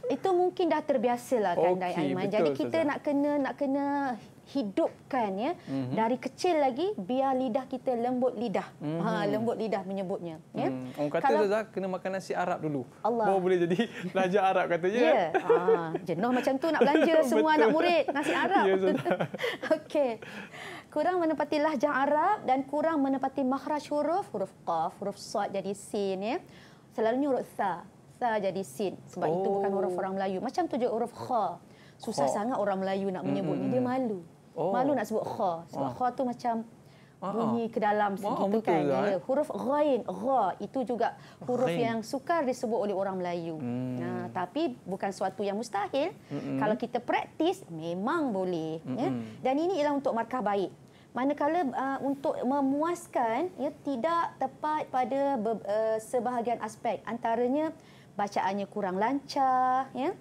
Itu mungkin dah terbiasa lah kan okay, Dai Aiman. Jadi kita nak kena nak kena hidupkan ya mm -hmm. dari kecil lagi biar lidah kita lembut lidah mm -hmm. ha, lembut lidah menyebutnya ya mm. orang kata Kalau, kena makan nasi arab dulu Allah. baru boleh jadi belajar arab katanya ya yeah. ah jenuh macam tu nak belanja semua anak murid nasi ya, arab ya okey kurang menepati lahjah arab dan kurang menepati makhraj huruf huruf qaf huruf sad jadi sin ya selalunya huruf sa sa jadi sin sebab oh. itu bukan huruf oh. orang melayu macam tu je huruf kha Susah Kho. sangat orang Melayu nak menyebutnya. Mm -hmm. Dia mhm, mhm. malu. Oh. Malu nak sebut kha sebab ah. kha tu macam ah, bunyi ah. ke dalam sikit kan. ya. eh. Huruf ghain, gha itu juga huruf Rain. yang sukar disebut oleh orang Melayu. Hmm. Nah, tapi bukan suatu yang mustahil. Mm-mm. Kalau kita praktis memang boleh, ya. Mm-mm. ya. Dan ini ialah untuk markah baik. Manakala uh, untuk memuaskan ya tidak tepat pada uh, sebahagian aspek antaranya bacaannya kurang lancar, ya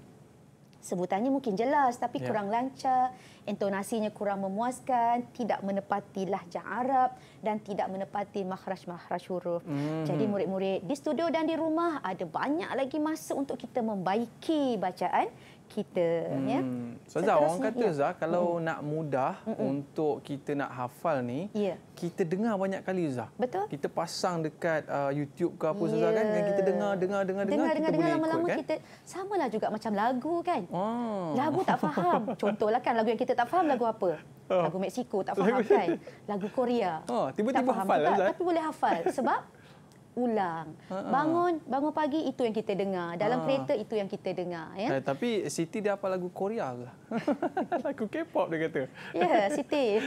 sebutannya mungkin jelas tapi yeah. kurang lancar, intonasinya kurang memuaskan, tidak menepati lahjah Arab dan tidak menepati makhraj-makhraj huruf. mm Jadi murid-murid di studio dan di rumah ada banyak lagi masa untuk kita membaiki bacaan kita hmm. ya. Saza orang kata ya. Zah ya. kalau hmm. nak mudah hmm. untuk kita nak hafal ni ya. kita dengar banyak kali Zah. Betul. Kita pasang dekat uh, YouTube ke apa ya. kan dan kita dengar dengar dengar dengar dengar, dengar lama-lama kan? sama lah juga macam lagu kan. Oh. Lagu tak faham. Contohlah kan lagu yang kita tak faham lagu apa. Oh. Lagu Mexico tak faham kan. Lagu Korea. Oh, tiba-tiba hafal Zah. Tapi boleh hafal sebab ulang. Ha-ha. Bangun bangun pagi itu yang kita dengar. Dalam Ha-ha. kereta itu yang kita dengar ya. Eh, tapi eh, Siti dia apa lagu Korea ke? lagu K-pop dia kata. Ya, yeah, Siti.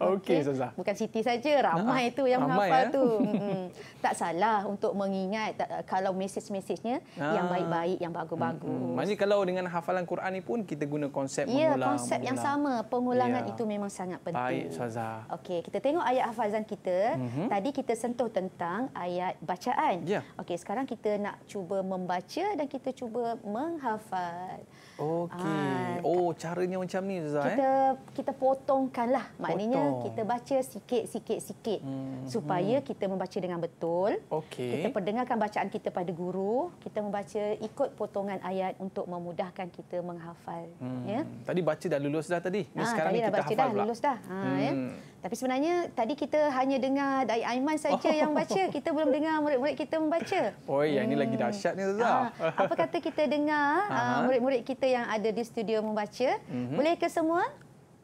Okey, okay, Zaza. Bukan Siti saja, ramai itu ha, ha tu yang ramai, menghafal ya? Eh? tu. Mm-hmm. tak salah untuk mengingat kalau message-messagenya Ha-ha. yang ah. baik-baik, yang bagus-bagus. Hmm, hmm. Maksudnya kalau dengan hafalan Quran ni pun kita guna konsep yeah, mengulang. Ya, konsep mengulang. yang sama. Pengulangan yeah. itu memang sangat penting. Baik, Zaza. Okey, kita tengok ayat hafazan kita. Mm-hmm. Tadi kita sentuh tentang ayat ayat bacaan. Ya. Okey, sekarang kita nak cuba membaca dan kita cuba menghafal. Okey. Ha, oh, caranya macam ni Zah. Kita eh? kita potongkanlah. Maknanya Potong. kita baca sikit-sikit sikit hmm, supaya hmm. kita membaca dengan betul. Okey. Kita perdengarkan bacaan kita pada guru, kita membaca ikut potongan ayat untuk memudahkan kita menghafal. Hmm. Ya. Tadi baca dah lulus dah tadi. Ha, sekarang tadi ni kita dah baca hafal dah, pula. lulus dah. Ha, hmm. ya. Tapi sebenarnya tadi kita hanya dengar dari Aiman saja oh. yang baca. Kita belum dengar murid-murid kita membaca. Oh, hmm. yang ini lagi dahsyat ni Tuan. Ah, apa kata kita dengar ah, murid-murid kita yang ada di studio membaca? Mm-hmm. Boleh ke semua?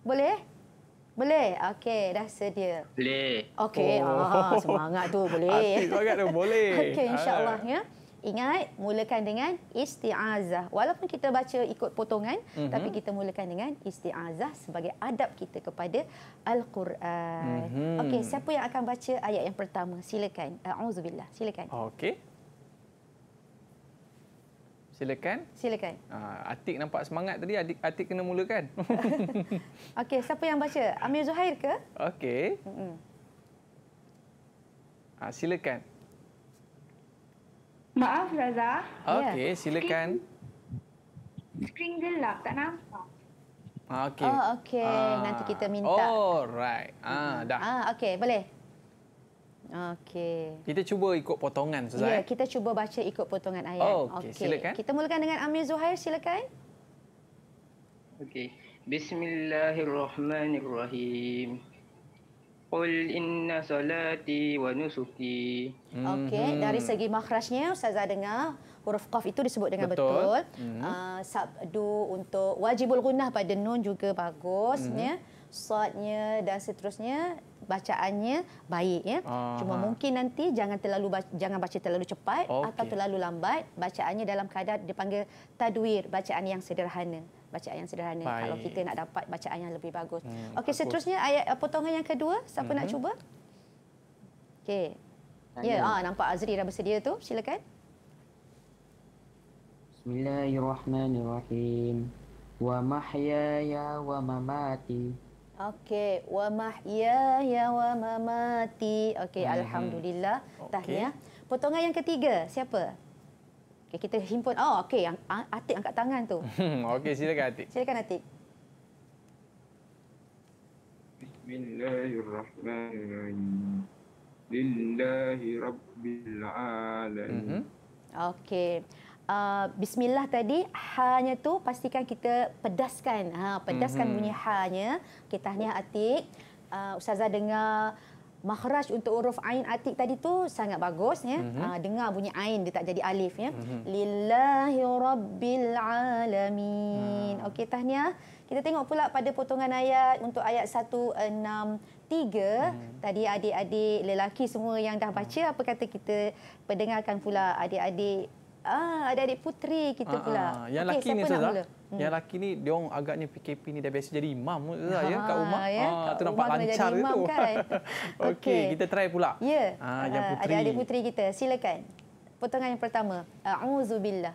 Boleh? Boleh? Okey, dah sedia. Boleh. Okey, ah, oh. ah, semangat tu boleh. Hati semangat tu boleh. Okey, insyaAllah. Ah. Ya. Ingat, mulakan dengan isti'azah. Walaupun kita baca ikut potongan, mm-hmm. tapi kita mulakan dengan isti'azah sebagai adab kita kepada Al-Quran. Mm-hmm. Okey, siapa yang akan baca ayat yang pertama? Silakan. A'udzubillah. Silakan. Okey. Silakan. Silakan. Uh, Atik nampak semangat tadi. Adik, Atik kena mulakan. Okey, siapa yang baca? Amir Zuhair ke? Okey. Mm-hmm. Uh, Silakan. Maaf Raza. Okey, yeah. silakan. Screen gelap, tak nampak. Ah, okey. Oh, okey. Ah. Nanti kita minta. Oh, right. Ah, hmm. dah. Ah, okey, boleh. Okey. Kita cuba ikut potongan Ustaz. Ya, eh? kita cuba baca ikut potongan ayat. Oh, okey, okay. silakan. Kita mulakan dengan Amir Zuhair, silakan. Okey. Bismillahirrahmanirrahim. Qul inna salati wa nusuki. Hmm. Okey, mhm. dari segi makhrajnya ustazah dengar huruf qaf itu disebut dengan betul. betul. Hmm. Uh, sabdu untuk wajibul gunnah pada nun juga bagus hmm. ya. Mhm. Sadnya dan seterusnya bacaannya baik ya. Aha. Cuma mungkin nanti jangan terlalu baca, jangan baca terlalu cepat okay. atau terlalu lambat bacaannya dalam keadaan dipanggil tadwir bacaan yang sederhana bacaan yang sederhana Baik. kalau kita nak dapat bacaan yang lebih bagus. Hmm, Okey, seterusnya ayat eh, potongan yang kedua, siapa mm-hmm. nak mhm. cuba? Okey. Ya, ah, nampak Azri dah bersedia tu, silakan. Bismillahirrahmanirrahim. Wa mahyaya wa mamati. Okey, wa mahyaya wa mamati. Okey, mhm. alhamdulillah. Okay. Tahniah. Potongan yang ketiga, siapa? Okay, kita himpun. Oh, okey. Yang Atik angkat tangan tu. Hmm, okey, silakan Atik. Silakan Atik. Bismillahirrahmanirrahim. Lillahi Rabbil Alamin. Okey. Uh, bismillah tadi hanya tu pastikan kita pedaskan. Ha, pedaskan mm-hmm. bunyi hanya. kita hanya Atik. Uh, Ustazah dengar makhraj untuk huruf ain atik tadi tu sangat bagus ya. Mm-hmm. Uh, dengar bunyi ain dia tak jadi alif ya. Mm-hmm. Lillahi rabbil alamin. Hmm. Okey tahniah. Kita tengok pula pada potongan ayat untuk ayat 163 hmm. tadi adik-adik lelaki semua yang dah baca hmm. apa kata kita pendengarkan pula adik-adik ah adik-adik putri kita ah, pula. Uh, uh, yang lelaki ni saudara. Hmm. Yang laki ni dia orang agaknya PKP ni dah biasa jadi imam ke lah, ya ha, kat rumah. Ya? Ha, tu nampak rumah lancar imam, Kan? Okey, okay, kita try pula. Ya. Ha, ah, yang ah, puteri. Ada adik puteri kita. Silakan. Potongan yang pertama. A'udzubillah.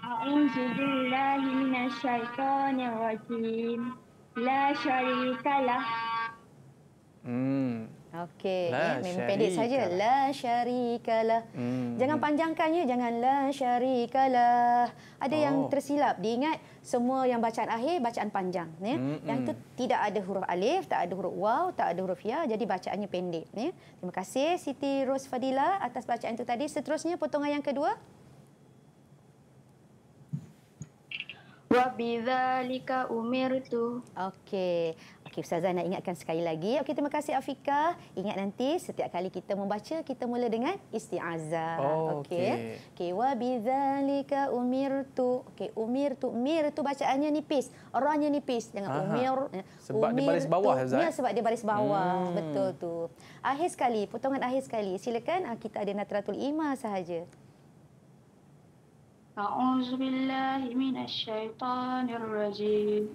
A'udzubillahi minasyaitonir rajim. La syarikalah. Hmm. Okey, ya, memang pendek saja. La syarikalah. Hmm. Jangan panjangkannya, ya, jangan la syarikalah. Ada oh. yang tersilap. Diingat semua yang bacaan akhir bacaan panjang ya. Hmm, hmm. Yang tu tidak ada huruf alif, tak ada huruf waw, tak ada huruf ya, jadi bacaannya pendek ya. Terima kasih Siti Ros Fadila atas bacaan itu tadi. Seterusnya potongan yang kedua. Wa bidzalika umirtu. Okey. Okey, Ustazah nak ingatkan sekali lagi. Okey, terima kasih Afika. Ingat nanti setiap kali kita membaca, kita mula dengan isti'azah. Oh, okey. Okey, okay. wabidhalika umirtu. Okey, umirtu. Mir tu bacaannya nipis. Orangnya nipis. Jangan Aha. umir. Eh, sebab umir dia baris bawah, Ustazah. Ya, sebab dia baris bawah. Hmm. Betul tu. Akhir sekali, potongan akhir sekali. Silakan ah, kita ada Natratul Ima sahaja. أعوذ بالله من الشيطان الرجيم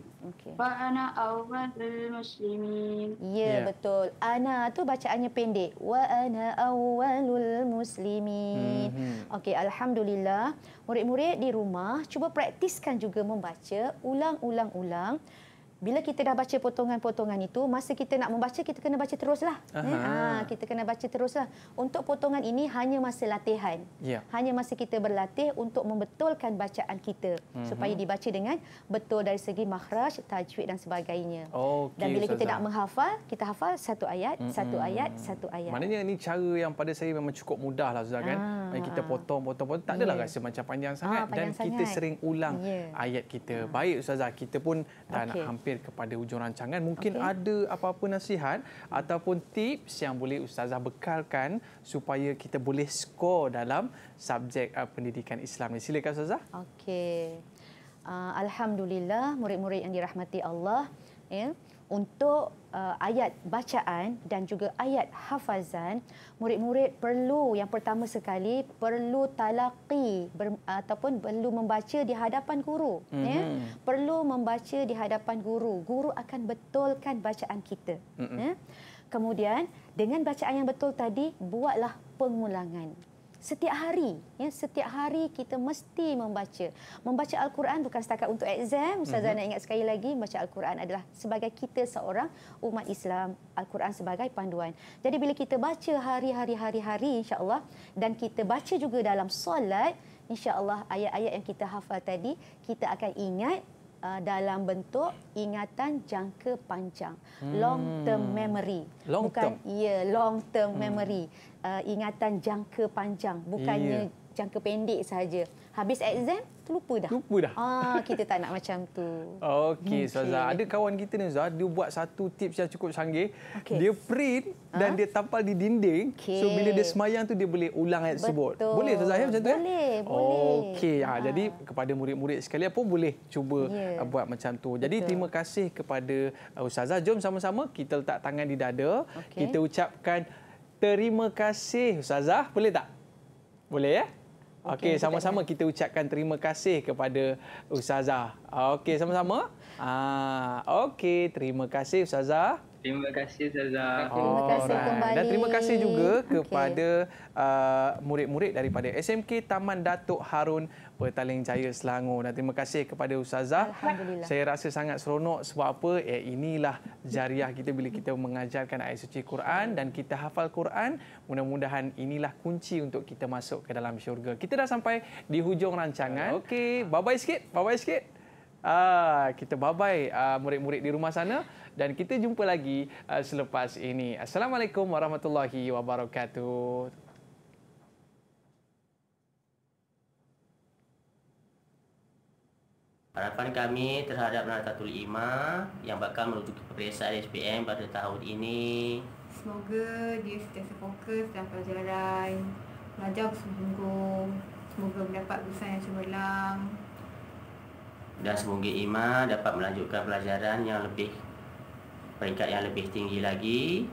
فأنا أول المسلمين يا بتول أنا تو bacaannya pendek وأنا أول المسلمين أوكي الحمد لله murid-murid di rumah cuba praktiskan juga membaca ulang-ulang-ulang ulang ulang ulang bila kita dah baca potongan-potongan itu, masa kita nak membaca, kita kena baca teruslah. Ha, kita kena baca teruslah. Untuk potongan ini, hanya masa latihan. Yeah. Hanya masa kita berlatih untuk membetulkan bacaan kita. Mm-hmm. Supaya dibaca dengan betul dari segi makhraj, tajwid dan sebagainya. Okay, dan bila Ustazah. kita nak menghafal, kita hafal satu ayat, mm-hmm. satu ayat, satu ayat. Maknanya ini cara yang pada saya memang cukup mudah lah, Ustazah, kan? Ha, kita potong-potong, ah. potong tak adalah yeah. rasa macam panjang sangat. Ha, panjang dan sangat. kita sering ulang yeah. ayat kita. Ha. Baik, Ustazah, kita pun tak okay. nak hampir hampir kepada hujung rancangan. Mungkin okay. ada apa-apa nasihat ataupun tips yang boleh ustazah bekalkan supaya kita boleh skor dalam subjek uh, pendidikan Islam ini. Silakan ustazah. Okey. Uh, alhamdulillah murid-murid yang dirahmati Allah, ya. Yeah untuk uh, ayat bacaan dan juga ayat hafazan murid-murid perlu yang pertama sekali perlu talaqi ber, ataupun perlu membaca di hadapan guru mm-hmm. ya mhm. perlu membaca di hadapan guru guru akan betulkan bacaan kita mm-hmm. ya kemudian dengan bacaan yang betul tadi buatlah pengulangan setiap hari ya setiap hari kita mesti membaca membaca al-Quran bukan setakat untuk exam ustazah mhm. nak ingat sekali lagi membaca al-Quran adalah sebagai kita seorang umat Islam al-Quran sebagai panduan jadi bila kita baca hari-hari hari-hari insya-Allah dan kita baca juga dalam solat insya-Allah ayat-ayat yang kita hafal tadi kita akan ingat uh, dalam bentuk ingatan jangka panjang hmm. long term hmm. memory long bukan term. ya long term hmm. memory uh, ingatan jangka panjang bukannya yeah. jangka pendek saja. Habis exam terlupa dah. Lupa dah. Ah kita tak nak macam tu. Okey Ustazah, okay. ada kawan kita ni Ustazah dia buat satu tips yang cukup canggih. Okay. Dia print ah? dan dia tampal di dinding. Okay. So bila dia semayang tu dia boleh ulang ayat sebut. Boleh Ustazah ya, macam tu? Ya? Boleh, boleh. Okey, ha, ha. jadi kepada murid-murid sekalian pun boleh cuba yeah. Ya. buat macam tu. Jadi Betul. terima kasih kepada Ustazah. Jom sama-sama kita letak tangan di dada. Okay. Kita ucapkan terima kasih ustazah boleh tak boleh ya okey okay, sama-sama kita ucapkan terima kasih kepada ustazah okey sama-sama ah okey terima kasih ustazah Terima kasih Zaza. terima kasih kembali. Dan terima kasih juga okay. kepada uh, murid-murid uh, daripada SMK Taman Datuk Harun Petaling Jaya Selangor. Dan terima kasih kepada Ustazah. Saya rasa sangat seronok sebab apa? Eh, inilah jariah kita bila kita mengajarkan ayat suci Quran dan kita hafal Quran. Mudah-mudahan inilah kunci untuk kita masuk ke dalam syurga. Kita dah sampai di hujung rancangan. Okey, bye-bye sikit. Bye-bye sikit. Ah, kita bye-bye uh, murid-murid di rumah sana dan kita jumpa lagi uh, selepas ini. Assalamualaikum warahmatullahi wabarakatuh. Harapan kami terhadap Nahdlatul Ima yang bakal menuju ke peperiksaan SPM pada tahun ini. Semoga dia sentiasa fokus dalam pelajaran, belajar bersungguh-sungguh. Semoga mendapat besar yang cemerlang. Dan semoga Ima dapat melanjutkan pelajaran yang lebih peringkat yang lebih tinggi lagi.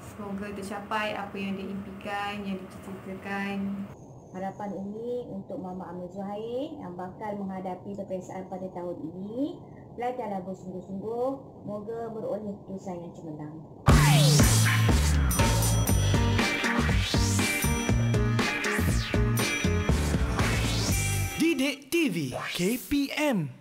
Semoga tercapai apa yang diimpikan, yang dicita-citakan. Harapan ini untuk Mama Amir Zuhair yang bakal menghadapi peperiksaan pada tahun ini. Belajarlah bersungguh-sungguh. Moga beroleh keputusan yang cemerlang. Didik TV KPM